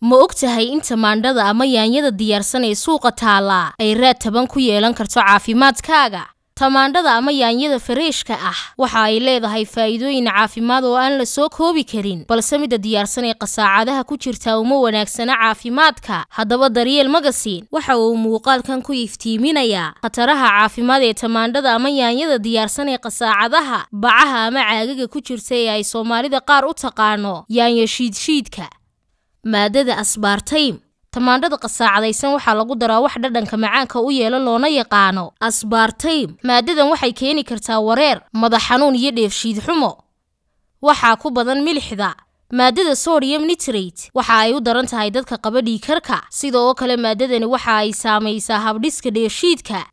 ma og tahay in tamaandhada ama yaanyada diyaarsan ee suuqa taallaa ay raad taban ku yeelan karto caafimaadkaaga tamaandhada ama yaanyada fareeshka ah waxa ay leedahay faa'iidooyin caafimaad oo aan la soo koobi karin balse midda diyaarsan ee qasaacadaha ku jirtaa uma wanaagsana caafimaadka haddaba daryeel magasiin waxa uu muuqaalkan ku iftiiminayaa khataraha caafimaad ee tamaandhada ama yaanyada diyaarsan ee qasaacadaha bacaha ama caagaga ku jirta ee ay soomaalida qaar u taqaano yaanyo shiidshiidka maadada asbaartaym tamaandhada qasaacadaysan waxaa lagu daraa wax dhadhanka macaanka u yeelo loona yaqaano asbaartaym maadadan waxay keeni kartaa wareer madax xanuun iyo dheefshiid xumo waxaa ku badan milixda maadada sodiyam nitrate waxa ay u daran tahay dadka qaba dhiikarka sida oo kale maadadani waxa ay saamaysaa habdhiska dheefshiidka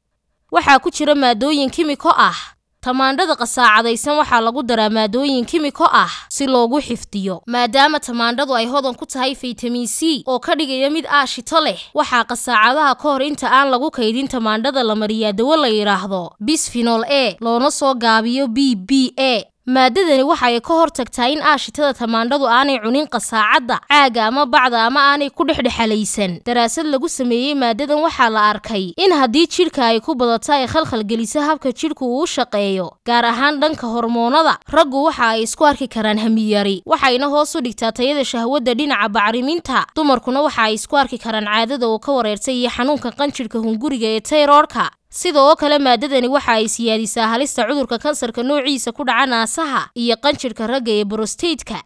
waxaa ku jira maadooyin kimiko ah tamaandhada qasaacadaysan waxaa lagu daraa maadooyin kimiko ah si loogu xifdiyo maadaama tamaandhadu ay hodan ku tahay faytamin c oo ka dhigaya mid aashito ah leh waxaa qasaacadaha ka hor inta aan lagu kaydin tamaandhada la mariyaa dawo la yidhaahdo bisfinol e loona soo gaabiyo b b e maadadani waxa ay ka hortagtaa in aashitada tamaandhadu aanay cunin qasaacadda caaga ama bacda ama aanay ku dhexdhexalaysan daraasad lagu sameeyey maadadan waxaa la arkay in haddii jidhka ay ku badato ay khalkhalgeliso habka jidhku uu shaqeeyo gaar ahaan dhanka hormoonada raggu waxa ay isku arki karaan hamiyari waxayna hoos u dhigtaa tayada shahwadda dhinaca bacriminta dumarkuna waxa ay isku arki karaan caadada oo ka wareertay iyo xanuunka qanjirhka hunguriga ee tayroorka sida oo kale maadadani waxa ay siyaadisaa halista cudurka kansarka noociisa ku dhaca naasaha iyo qanjirka ragga ee borostaydka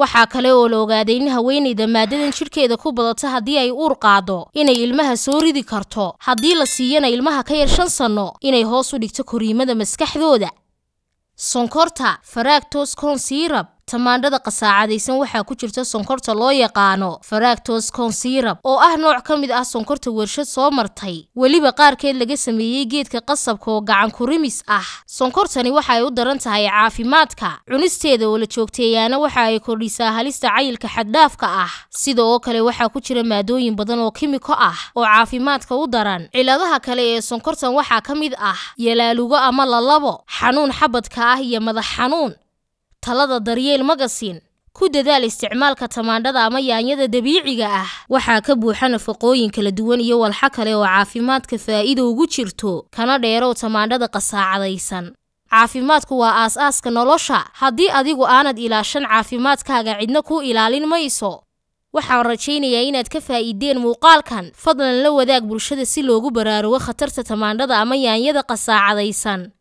waxaa kale oo la ogaaday in haweenayda maadadan jidhkeeda ku badato haddii ay uur qaado inay ilmaha soo ridi karto haddii la siiyana ilmaha ka yar shan sanno inay hoos u dhigto koriimada maskaxdooda sonkorta faraagtos konsiirab tamaandhada qasaacadaysan waxaa ku jirta sonkorta loo yaqaano faractos consirab oo ah nooc ka mid ah sonkorta warshad soo martay weliba qaarkeed laga sameeyey geedka qasabka oo gacan kurimis ah sonkortani waxa ay u daran tahay caafimaadka cunisteeda oo la joogteeyaana waxa ay kordhisaa halista cayilka xaddhaafka ah sida oo kale waxaa ku jira maadooyin badan oo kimiko ah oo caafimaadka u daran ciladaha kale ee sonkortan waxaa ka mid ah yalaalugo ama lalabo xanuun xabadka ah iyo madax xanuun talada daryeel magasiin ku dadaal isticmaalka tamaandhada ama yaanyada dabiiciga ah waxaa ka buuxa nafaqooyin kala duwan iyo walxo kale oo caafimaadka faa'iida ugu jirto kana dheerow tamaandhada qasaacadaysan caafimaadku waa aas-aaska nolosha haddii adigu aanad ilaashan caafimaadkaaga cidna ku ilaalin mayso waxaan rajaynayaa inaad ka faa'iideen muuqaalkan fadlan la wadaag bulshada si loogu baraarugo khatarta tamaandhada ama yaanyada qasaacadaysan